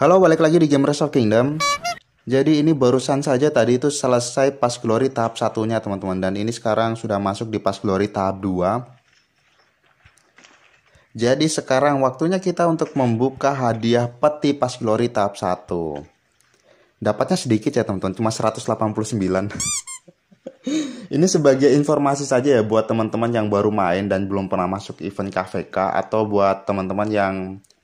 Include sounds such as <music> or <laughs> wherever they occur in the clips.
Halo, balik lagi di Gamers of Kingdom. Jadi ini barusan saja tadi itu selesai pas glory tahap satunya teman-teman dan ini sekarang sudah masuk di pas glory tahap 2. Jadi sekarang waktunya kita untuk membuka hadiah peti pas glory tahap 1. Dapatnya sedikit ya teman-teman, cuma 189. <laughs> ini sebagai informasi saja ya buat teman-teman yang baru main dan belum pernah masuk event KVK atau buat teman-teman yang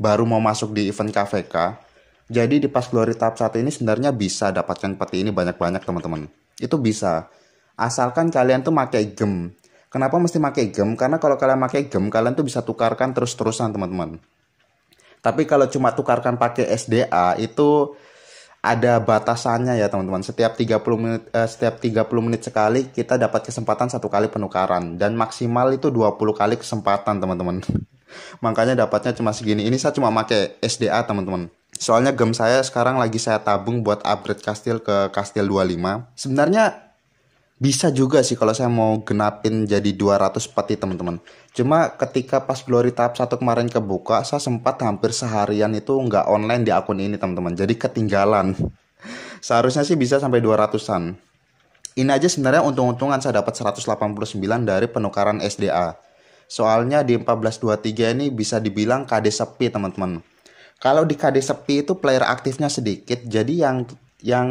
baru mau masuk di event KVK jadi di pas glory tahap 1 ini sebenarnya bisa dapatkan peti ini banyak-banyak teman-teman. Itu bisa. Asalkan kalian tuh pakai gem. Kenapa mesti pakai gem? Karena kalau kalian pakai gem, kalian tuh bisa tukarkan terus-terusan teman-teman. Tapi kalau cuma tukarkan pakai SDA itu ada batasannya ya teman-teman. Setiap 30 menit eh, setiap 30 menit sekali kita dapat kesempatan satu kali penukaran dan maksimal itu 20 kali kesempatan teman-teman. <laughs> Makanya dapatnya cuma segini. Ini saya cuma pakai SDA teman-teman. Soalnya gem saya sekarang lagi saya tabung buat upgrade kastil ke kastil 25. Sebenarnya bisa juga sih kalau saya mau genapin jadi 200 peti teman-teman. Cuma ketika pas glory tahap 1 kemarin kebuka, saya sempat hampir seharian itu nggak online di akun ini teman-teman. Jadi ketinggalan. <laughs> Seharusnya sih bisa sampai 200-an. Ini aja sebenarnya untung-untungan saya dapat 189 dari penukaran SDA. Soalnya di 1423 ini bisa dibilang KD sepi teman-teman kalau di KD sepi itu player aktifnya sedikit, jadi yang yang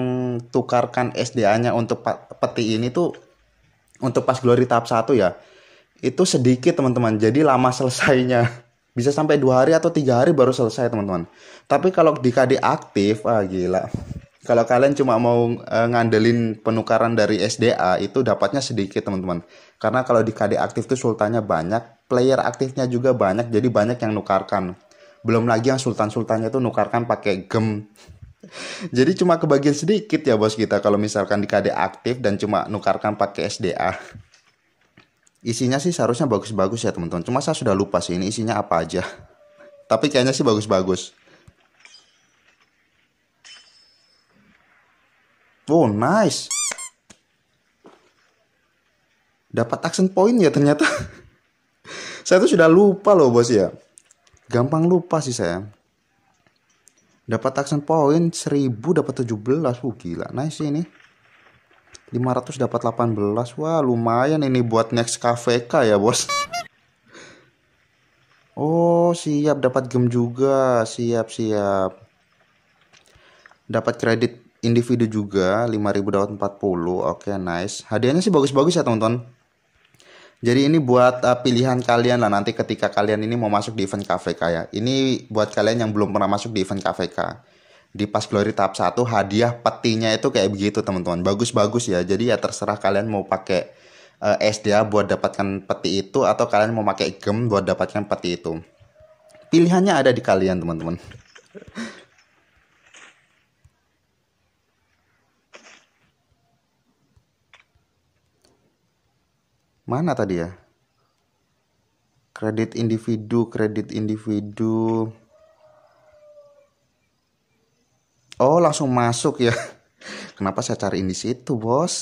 tukarkan SDA-nya untuk peti ini tuh untuk pas glory tahap 1 ya itu sedikit teman-teman jadi lama selesainya <laughs> bisa sampai dua hari atau tiga hari baru selesai teman-teman tapi kalau di KD aktif ah gila kalau kalian cuma mau eh, ngandelin penukaran dari SDA itu dapatnya sedikit teman-teman karena kalau di KD aktif tuh sultannya banyak player aktifnya juga banyak jadi banyak yang nukarkan belum lagi yang sultan-sultannya tuh nukarkan pakai gem jadi cuma kebagian sedikit ya bos kita kalau misalkan di KD aktif dan cuma nukarkan pakai SDA isinya sih seharusnya bagus-bagus ya teman-teman cuma saya sudah lupa sih ini isinya apa aja tapi kayaknya sih bagus-bagus Oh nice Dapat action point ya ternyata <laughs> Saya tuh sudah lupa loh bos ya Gampang lupa sih saya. Dapat action point 1000 dapat 17. Wuh gila, nice sih ini. 500 dapat 18. Wah, lumayan ini buat next KVK ya, Bos. <laughs> Oh, siap dapat game juga. Siap, siap. Dapat kredit individu juga 5000 dapat 40. Oke, okay, nice. Hadiahnya sih bagus-bagus ya, teman-teman. Jadi ini buat uh, pilihan kalian lah nanti ketika kalian ini mau masuk di event KVK ya. Ini buat kalian yang belum pernah masuk di event KVK. Di pas glory tahap 1 hadiah petinya itu kayak begitu teman-teman. Bagus-bagus ya. Jadi ya terserah kalian mau pakai uh, eh, SDA buat dapatkan peti itu atau kalian mau pakai gem buat dapatkan peti itu. Pilihannya ada di kalian teman-teman. mana tadi ya kredit individu kredit individu oh langsung masuk ya <laughs> kenapa saya cari di situ bos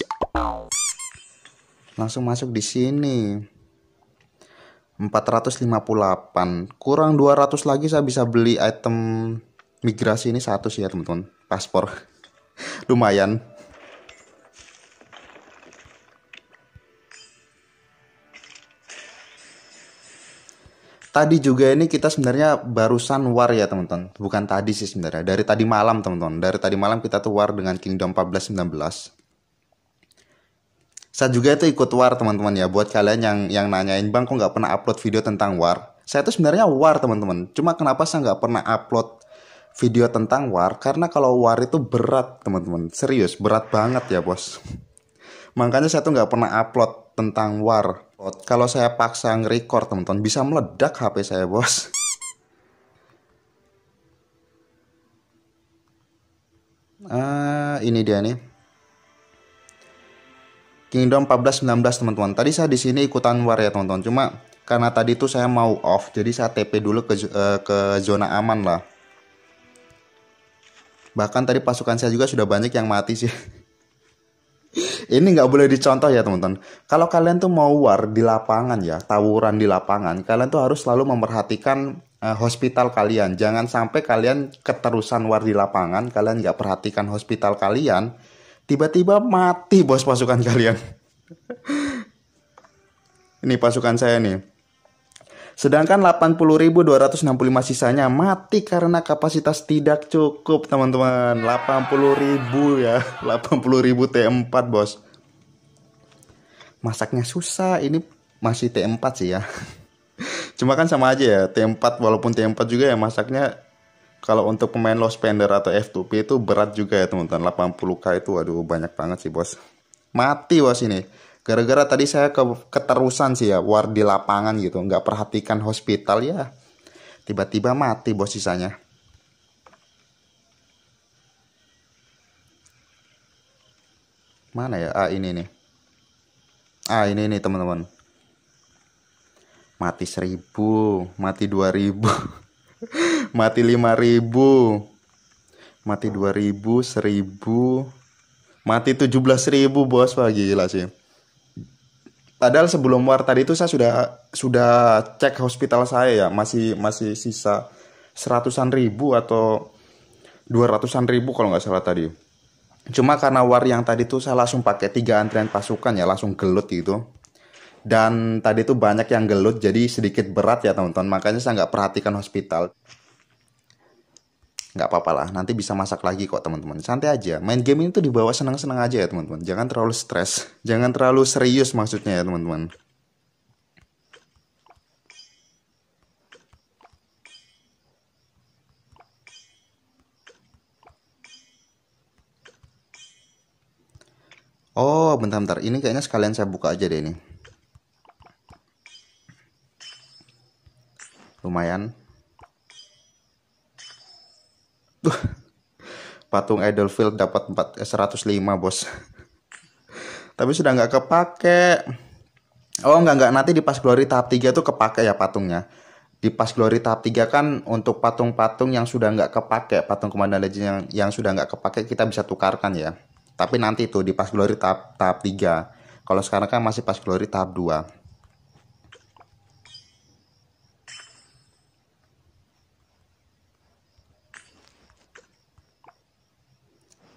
langsung masuk di sini 458 kurang 200 lagi saya bisa beli item migrasi ini satu sih ya teman-teman paspor <laughs> lumayan Tadi juga ini kita sebenarnya barusan war ya teman-teman. Bukan tadi sih sebenarnya. Dari tadi malam teman-teman. Dari tadi malam kita tuh war dengan Kingdom 1419. Saya juga itu ikut war teman-teman ya. Buat kalian yang yang nanyain bang kok nggak pernah upload video tentang war. Saya tuh sebenarnya war teman-teman. Cuma kenapa saya nggak pernah upload video tentang war? Karena kalau war itu berat teman-teman. Serius berat banget ya bos. Makanya saya tuh nggak pernah upload tentang war pot kalau saya paksa nge-record teman-teman bisa meledak HP saya bos <laughs> ah ini dia nih Kingdom 1419 teman-teman tadi saya di sini ikutan war ya teman-teman cuma karena tadi itu saya mau off jadi saya TP dulu ke uh, ke zona aman lah bahkan tadi pasukan saya juga sudah banyak yang mati sih <laughs> ini nggak boleh dicontoh ya teman-teman. Kalau kalian tuh mau war di lapangan ya, tawuran di lapangan, kalian tuh harus selalu memperhatikan uh, hospital kalian. Jangan sampai kalian keterusan war di lapangan, kalian nggak perhatikan hospital kalian, tiba-tiba mati bos pasukan <laughs> kalian. ini pasukan saya nih Sedangkan 80.265 sisanya mati karena kapasitas tidak cukup, teman-teman. 80.000 ya, 80.000 <laughs> T4, Bos. Masaknya susah, ini masih T4 sih ya. <laughs> Cuma kan sama aja ya, T4 walaupun T4 juga ya masaknya kalau untuk pemain low spender atau F2P itu berat juga ya teman-teman. 80k itu waduh banyak banget sih, Bos. Mati, Bos ini gara-gara tadi saya ke, keterusan sih ya war di lapangan gitu nggak perhatikan hospital ya tiba-tiba mati bos sisanya mana ya ah ini nih ah ini nih teman-teman mati seribu mati dua ribu <laughs> mati lima ribu mati dua ribu seribu mati tujuh belas ribu bos wah gila sih Padahal sebelum war tadi itu saya sudah sudah cek hospital saya ya masih masih sisa seratusan ribu atau dua ratusan ribu kalau nggak salah tadi. Cuma karena war yang tadi itu saya langsung pakai tiga antrian pasukan ya langsung gelut gitu. Dan tadi itu banyak yang gelut jadi sedikit berat ya teman-teman makanya saya nggak perhatikan hospital nggak apa-apa lah nanti bisa masak lagi kok teman-teman santai aja main game ini tuh dibawa seneng-seneng aja ya teman-teman jangan terlalu stres jangan terlalu serius maksudnya ya teman-teman Oh, bentar-bentar. Ini kayaknya sekalian saya buka aja deh ini. Lumayan. patung Edelfield dapat 4, 105 eh, bos <laughs> tapi sudah nggak kepake oh nggak nggak nanti di pas glory tahap 3 tuh kepake ya patungnya di pas glory tahap 3 kan untuk patung-patung yang sudah nggak kepake patung komandan legend yang yang sudah nggak kepake kita bisa tukarkan ya tapi nanti tuh di pas glory tahap tahap 3 kalau sekarang kan masih pas glory tahap 2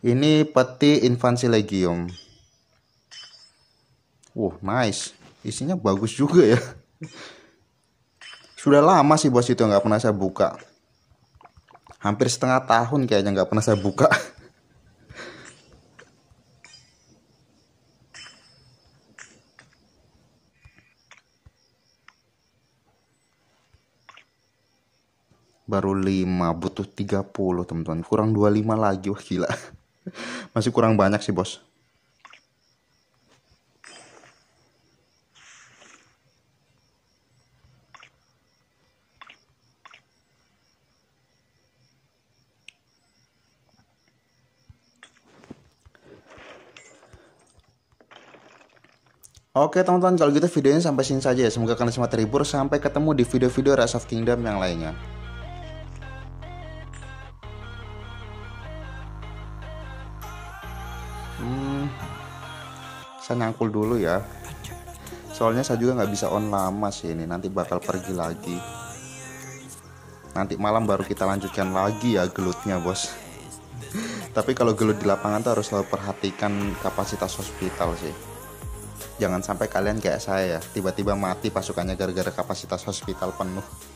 Ini peti legium Wow, nice. Isinya bagus juga ya. Sudah lama sih bos itu nggak pernah saya buka. Hampir setengah tahun kayaknya nggak pernah saya buka. baru 5 butuh 30 teman-teman kurang 25 lagi wah gila <laughs> masih kurang banyak sih bos Oke teman-teman kalau gitu videonya sampai sini saja ya. Semoga kalian semua terhibur. Sampai ketemu di video-video Rise of Kingdom yang lainnya. saya nyangkul dulu ya soalnya saya juga nggak bisa on lama sih ini nanti bakal pergi lagi nanti malam baru kita lanjutkan lagi ya gelutnya bos <laughs> tapi kalau gelut di lapangan tuh harus selalu perhatikan kapasitas hospital sih jangan sampai kalian kayak saya ya tiba-tiba mati pasukannya gara-gara kapasitas hospital penuh